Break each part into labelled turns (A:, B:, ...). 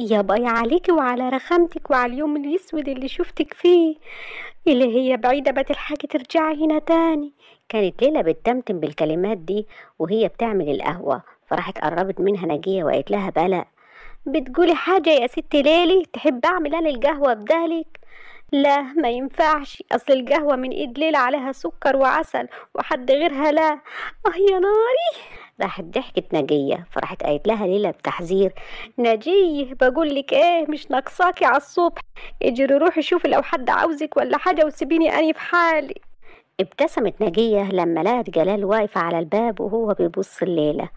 A: يا باي عليكي وعلى رخامتك وعلى اليوم الاسود اللي شفتك فيه اللي هي بعيدة بقت الحاجة ترجعي هنا تاني كانت ليلى بتتمتم بالكلمات دي وهي بتعمل القهوة فراحت قربت منها نجية وقالت لها بلا بتقولي حاجة يا ست ليلي تحب أعمل أنا القهوة بدالك لا ما ينفعش أصل القهوة من إيد ليلى عليها سكر وعسل وحد غيرها لا آه يا ناري راحت ضحكت نجية فراحت قالت لها ليلى بتحذير نجيه بقول لك ايه مش ناقصاكي على الصبح اجري روحي شوفي لو حد عاوزك ولا حاجة وسيبيني أني في حالي ابتسمت نجية لما لقت جلال واقفة على الباب وهو بيبص لليلى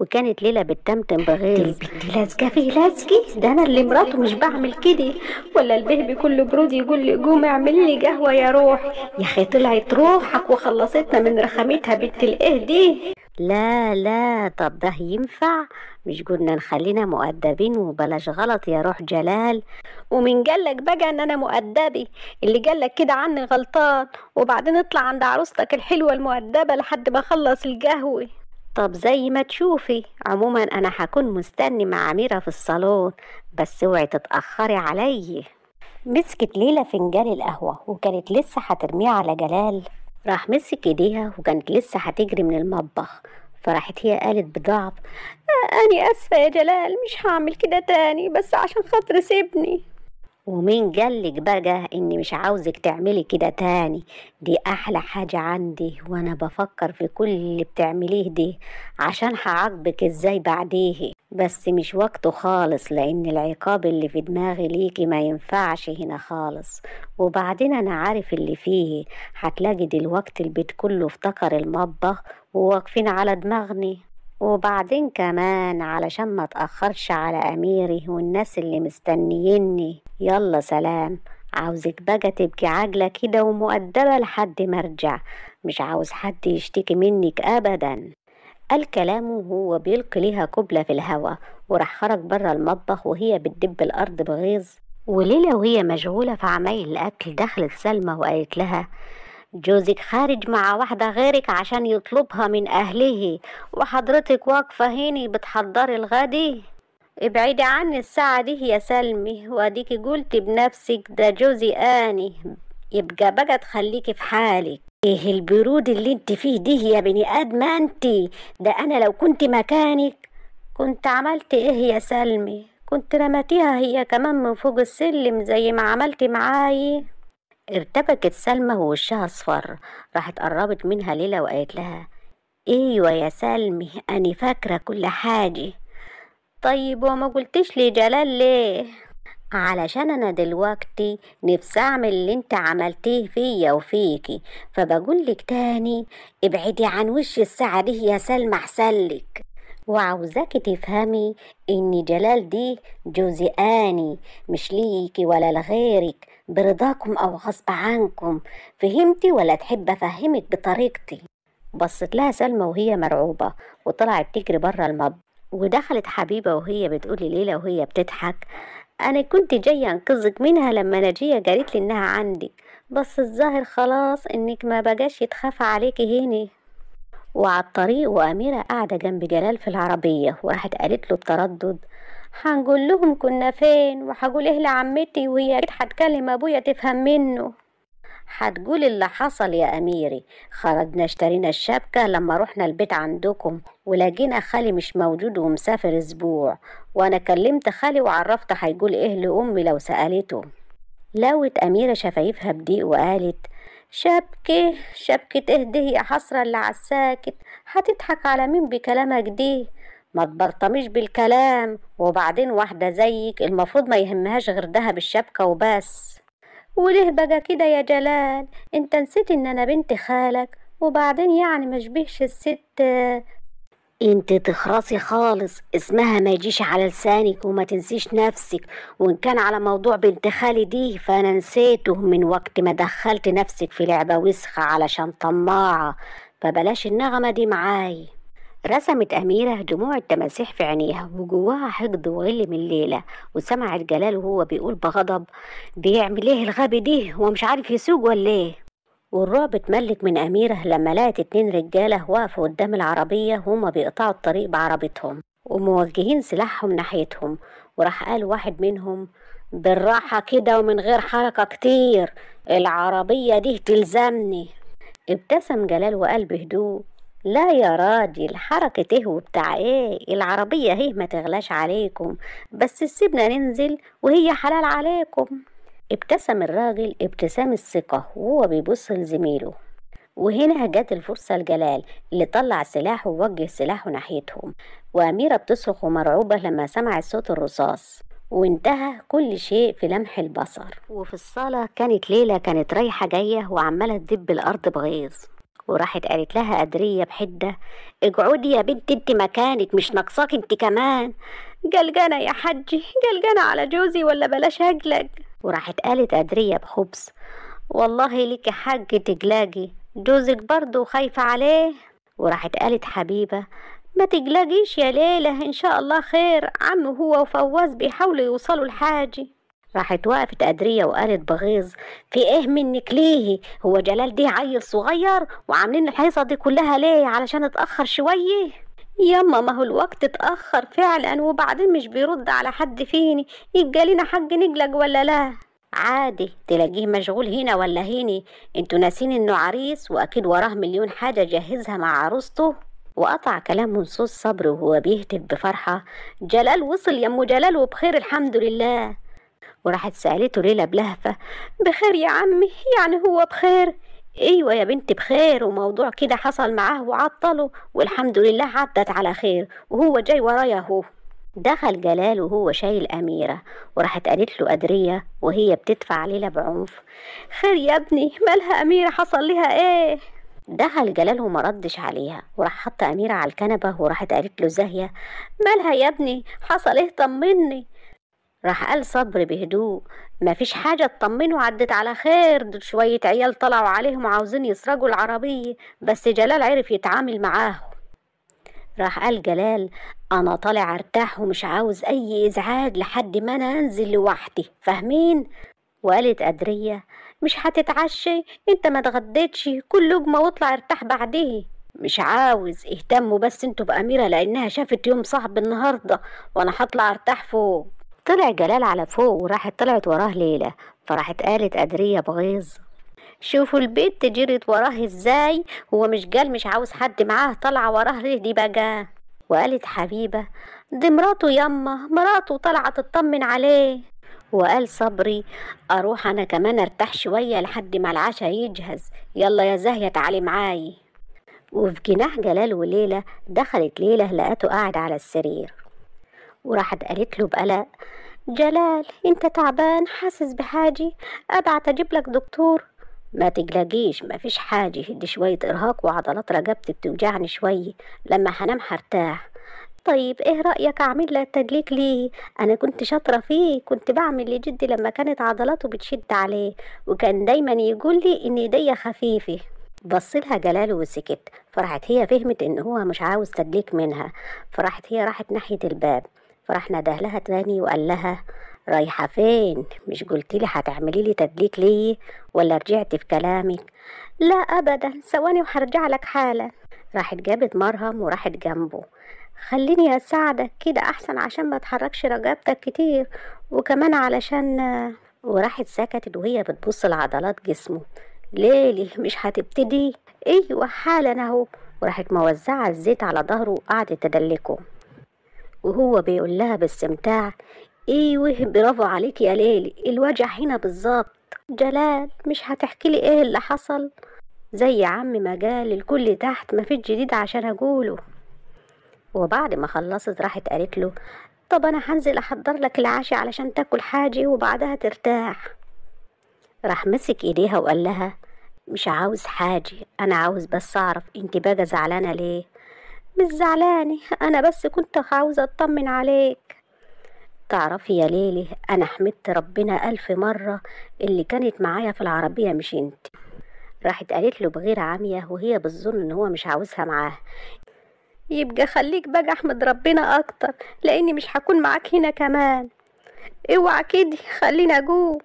A: وكانت ليلى بتتمتم بغيظ لازقه في لازقي ده انا اللي مراته مش بعمل كده ولا البيبي كله برود يقول لي قوم اعمل لي قهوه يا روحي يا اخي طلعت روحك وخلصتنا من رخامتها بنت الايه دي لا لا طب ده ينفع مش قلنا نخلينا مؤدبين وبلاش غلط يا روح جلال ومين قالك بقى ان انا مؤدبي اللي قالك كده عني غلطان وبعدين اطلع عند عروستك الحلوه المؤدبه لحد ما اخلص القهوه طب زي ما تشوفي عموما انا هكون مستني مع اميره في الصالون بس اوعي تتاخري عليا مسكت ليلى فنجان القهوه وكانت لسه هترميه على جلال راح مسك ايديها وكانت لسه هتجري من المطبخ فراحت هي قالت بضعف أنا آسفة يا جلال مش هعمل كده تاني بس عشان خاطر سيبني ومين قالك بقى إني مش عاوزك تعملي كده تاني دي أحلى حاجة عندي وأنا بفكر في كل اللي بتعمليه دي عشان هعاقبك إزاي بعديه بس مش وقته خالص لأن العقاب اللي في دماغي ليكي ما ينفعش هنا خالص وبعدين أنا عارف اللي فيه هتلاقي دلوقتي البيت كله افتكر المطبخ وواقفين على دماغني وبعدين كمان علشان ما تأخرش على أميري والناس اللي مستنييني يلا سلام عاوزك بقى تبكي عاجلة كده ومؤدبة لحد ما ارجع مش عاوز حد يشتكي منك أبدا قال كلامه وهو بيلقي ليها كبلة في الهوا وراح خرج بره المطبخ وهي بتدب الأرض بغيظ وليلة وهي مشغولة في عمايل الأكل دخلت سلمى وقالت لها جوزك خارج مع واحدة غيرك عشان يطلبها من أهله وحضرتك واقفة هيني بتحضري الغدي ابعدي عني الساعة دي يا سلمي واديكي قلتي بنفسك ده جوزي آني يبقى بقى تخليكي في حالك ايه البرود اللي انت فيه دي يا بني ادمه انت ده انا لو كنت مكانك كنت عملت ايه يا سلمي كنت رمتيها هي كمان من فوق السلم زي ما عملتي معاي ارتبكت سلمى ووشها اصفر راحت قربت منها ليلى وقالت لها ايوه يا سلمي انا فاكره كل حاجه طيب وما قلتش لي جلال ليه علشان انا دلوقتي نفسي اعمل اللي انت عملتيه فيا وفيكي فبقولك تاني ابعدي عن وش الساعة دي يا سلمى احسلك وعاوزاكي تفهمي ان جلال دي جوزي اني مش ليكي ولا لغيرك برضاكم او غصب عنكم فهمتي ولا تحب افهمك بطريقتي بصت لها سلمى وهي مرعوبة وطلعت تجري بره المب ودخلت حبيبة وهي بتقول ليلى وهي بتضحك أنا كنت جاية أنقذك منها لما نجية قالت لي إنها عندي بس الظاهر خلاص إنك ما بقاش يتخاف عليكي هنا وعلى الطريق وأميرة قاعدة جنب جلال في العربية وراحت قالت له التردد هنقول لهم كنا فين وهقول إيه لعمتي وهي أكيد هتكلم أبويا تفهم منه هتقول اللي حصل يا أميري خرجنا اشترينا الشبكة لما رحنا البيت عندكم ولقينا خالي مش موجود ومسافر أسبوع وأنا كلمت خالي وعرفت هيقول إيه لأمي لو سألته لوت أميرة شفايفها بضيق وقالت شبكة شبكة إيه ده يا حسرة اللي عالساكت هتضحك على مين بكلامك دي ما تبرطمش بالكلام وبعدين واحدة زيك المفروض ما يهمهاش غير دهب الشبكة وبس وليه بقى كده يا جلال انت نسيت ان انا بنت خالك وبعدين يعني مش بيهش الست انت تخرصي خالص اسمها ما يجيش على لسانك وما تنسيش نفسك وان كان على موضوع بنت خالي دي فانا نسيته من وقت ما دخلت نفسك في لعبة وسخة علشان طماعة فبلاش النغمة دي معاي رسمت أميرة دموع التماسيح في عينيها وجواها حقد وغل من ليلة وسمعت جلال وهو بيقول بغضب بيعمل ايه الغبي دي هو مش عارف يسوق ولا ايه والرعب اتملك من أميرة لما لقت اتنين رجالة واقفة قدام العربية وهما بيقطعوا الطريق بعربيتهم وموجهين سلاحهم ناحيتهم وراح قال واحد منهم بالراحة كده ومن غير حركة كتير العربية دي تلزمني ابتسم جلال وقال بهدوء لا يا راجل حركة ايه وبتاع ايه العربية هي إيه؟ ما تغلاش عليكم بس سيبنا ننزل وهي حلال عليكم ابتسم الراجل ابتسام الثقة وهو بيبص لزميله وهنا جت الفرصة لجلال اللي طلع سلاحه ووجه سلاحه ناحيتهم وأميرة بتصرخ ومرعوبة لما سمعت صوت الرصاص وانتهى كل شيء في لمح البصر وفي الصالة كانت ليلى كانت رايحة جاية وعمالة تدب الأرض بغيظ وراحت قالت لها قدرية بحدة اقعدي يا بنت انت مكانك مش ناقصاك انت كمان قلقانة يا حجي قلقانة على جوزي ولا بلاش هجلج وراحت قالت قدرية بخبز والله ليكي حق تجلاجي جوزك برضه خايفة عليه وراحت قالت حبيبة ما تجلجيش يا ليلى إن شاء الله خير عمه هو وفواز بيحاولوا يوصلوا لحاجي راحت وقفت قدرية وقالت بغيظ في ايه منك ليه هو جلال ده عيل صغير وعاملين الحصة دي كلها ليه علشان اتأخر شوية ياما ما هو الوقت اتأخر فعلا وبعدين مش بيرد على حد فيني لنا حق نجلج ولا لا عادي تلاقيه مشغول هنا ولا هيني انتوا ناسين انه عريس واكيد وراه مليون حاجة جهزها مع عروسته وقطع كلام منصوص صبر وهو بيهتف بفرحة جلال وصل يا أم جلال وبخير الحمد لله وراحت سألته ليلى بلهفة بخير يا عمي يعني هو بخير ايوه يا بنتي بخير وموضوع كده حصل معاه وعطله والحمد لله عدت على خير وهو جاي ورايا اهو دخل جلال وهو شايل أميرة وراحت قالت له أدرية وهي بتدفع ليلى بعنف خير يا ابني مالها أميرة حصل لها ايه دخل جلال وما ردش عليها وراح حط أميرة على الكنبة وراحت قالت له زاهية مالها يا ابني حصل ايه طمني راح قال صبر بهدوء مفيش حاجة تطمنوا عدت على خير دول شوية عيال طلعوا عليهم وعاوزين يسرقوا العربية بس جلال عرف يتعامل معاهم راح قال جلال أنا طالع أرتاح ومش عاوز أي إزعاج لحد ما أنا أنزل لوحدي فاهمين؟ وقالت أدرية مش هتتعشي انت ما تغديتش كل لجمة واطلع ارتاح بعديه مش عاوز اهتموا بس انتوا بأميرة لأنها شافت يوم صعب النهاردة وأنا هطلع ارتاح فوق طلع جلال على فوق وراحت طلعت وراه ليلى فراحت قالت أدرية بغيظ شوفوا البيت جرت وراه ازاي هو مش جال مش عاوز حد معاه طالعة وراه ليه دي بقى وقالت حبيبة دي مراته يما مراته طالعة تطمن عليه وقال صبري أروح أنا كمان أرتاح شوية لحد ما العشاء يجهز يلا يا زاهية تعالي معاي وفي جناح جلال وليلى دخلت ليلى لقاته قاعد على السرير وراحت قالت له بقلق جلال انت تعبان حاسس بحاجه ابعت اجيب لك دكتور ما تقلقيش مفيش حاجة دي شوية إرهاق وعضلات رقبتي بتوجعني شوية لما هنام هرتاح طيب ايه رأيك اعمل لك تدليك ليه انا كنت شاطرة فيه كنت بعمل لجدي لما كانت عضلاته بتشد عليه وكان دايما يقول لي ان ايديا خفيفة بصلها جلال وسكت فراحت هي فهمت ان هو مش عاوز تدليك منها فراحت هي راحت ناحية الباب فراح ندهلها تاني وقال لها رايحة فين مش لي هتعملي لي تدليك ليه ولا رجعتي في كلامك لا أبدا ثواني وهرجع لك حالا راحت جابت مرهم وراحت جنبه خليني أساعدك كده أحسن عشان ما تحركش رقبتك كتير وكمان علشان وراحت سكتت وهي بتبص لعضلات جسمه ليلي مش هتبتدي ايوه حالا اهو وراحت موزعه الزيت على ظهره وقعدت تدلكه وهو بيقول لها باستمتاع ايوه برافو عليك يا ليلي الوجع هنا بالظبط جلال مش هتحكي لي ايه اللي حصل زي عم عم مجال الكل تحت مفيش جديد عشان اقوله وبعد ما خلصت راحت قالت له طب انا هنزل احضر لك العشاء علشان تاكل حاجه وبعدها ترتاح راح مسك ايديها وقال لها مش عاوز حاجه انا عاوز بس اعرف انت بقى زعلانه ليه مش زعلانة أنا بس كنت عاوزة أطمن عليك تعرفي يا ليلي أنا حمدت ربنا ألف مرة اللي كانت معايا في العربية مش انت راحت قالت له بغير عامية وهي بتظن إن هو مش عاوزها معاه يبقى خليك بقى أحمد ربنا أكتر لأني مش هكون معاك هنا كمان اوعى كده خلينا جو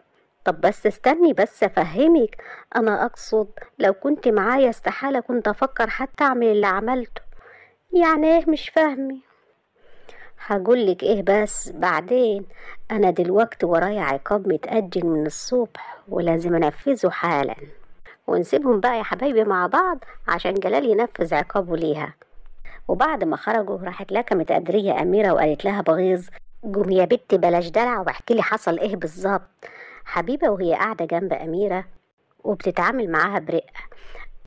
A: طب بس استني بس افهمك انا اقصد لو كنت معايا استحالة كنت افكر حتى اعمل اللي عملته يعني ايه مش فاهمه هقولك ايه بس بعدين انا دلوقتي ورايا عقاب متأجل من الصبح ولازم انفذه حالا ونسيبهم بقى يا حبايبي مع بعض عشان جلال ينفذ عقابه ليها وبعد ما خرجوا راحت لكمت قدرية أميرة وقالت لها بغيظ قومي يا بت بلاش دلع واحكي لي حصل ايه بالظبط حبيبة وهي قاعدة جنب أميرة وبتتعامل معاها برقة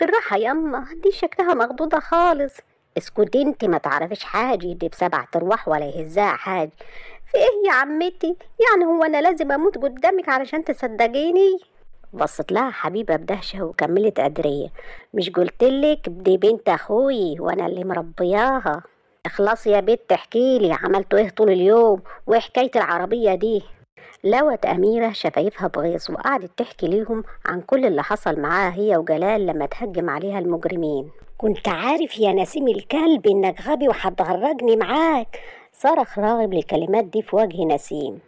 A: بالراحة ياما دي شكلها مخضوضة خالص اسكتي انت ما تعرفيش حاجه دي بسبع ترواح ولا يهزها حاجه في ايه يا عمتي يعني هو انا لازم اموت قدامك علشان تصدقيني بصت لها حبيبة بدهشة وكملت أدرية مش قلتلك دي بنت أخوي وأنا اللي مربياها اخلصي يا بنت احكيلي عملتوا ايه طول اليوم وحكاية العربية دي لوت أميرة شفايفها بغيظ وقعدت تحكي ليهم عن كل اللي حصل معاها هي وجلال لما تهجم عليها المجرمين كنت عارف يا نسيم الكلب إنك غبي وهتغرجني معاك صرخ راغب للكلمات دي في وجه نسيم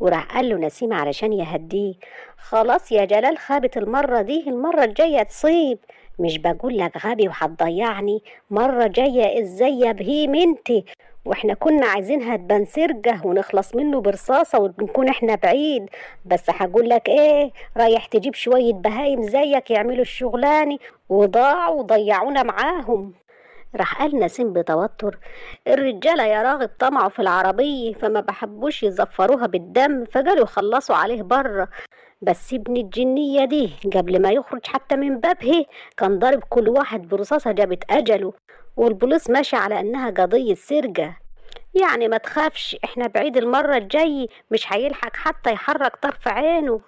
A: وراح قال له نسيم علشان يهديه خلاص يا جلال خابت المرة دي المرة الجاية تصيب مش بقول لك غبي وهتضيعني مرة جاية ازاي يا بهيم انت واحنا كنا عايزينها تبان سرجه ونخلص منه برصاصه ونكون احنا بعيد بس هقول لك ايه رايح تجيب شويه بهايم زيك يعملوا الشغلاني وضاعوا وضيعونا معاهم راح قال نسيم بتوتر الرجاله يا راغب طمعوا في العربيه فما بحبوش يزفروها بالدم فجالوا يخلصوا عليه بره بس ابن الجنية دي قبل ما يخرج حتى من بابه كان ضرب كل واحد برصاصة جابت أجله والبوليس ماشي على إنها قضية سرقة يعني ما تخافش إحنا بعيد المرة الجاي مش هيلحق حتى يحرك طرف عينه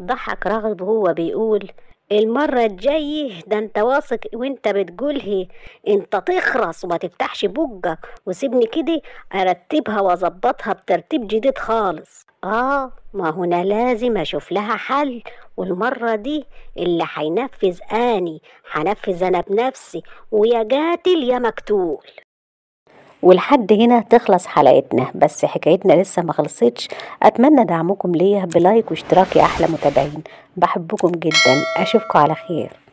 A: ضحك راغب وهو بيقول المرة الجاية ده انت واثق وانت بتقولها انت تخرص وما تفتحش بوجك وسيبني كده ارتبها واظبطها بترتيب جديد خالص اه ما هنا لازم اشوف لها حل والمرة دي اللي هينفذ اني هنفذ انا بنفسي ويا قاتل يا مقتول ولحد هنا تخلص حلقتنا بس حكايتنا لسه ما خلصتش اتمنى دعمكم ليا بلايك واشتراك يا احلى متابعين بحبكم جدا اشوفكم على خير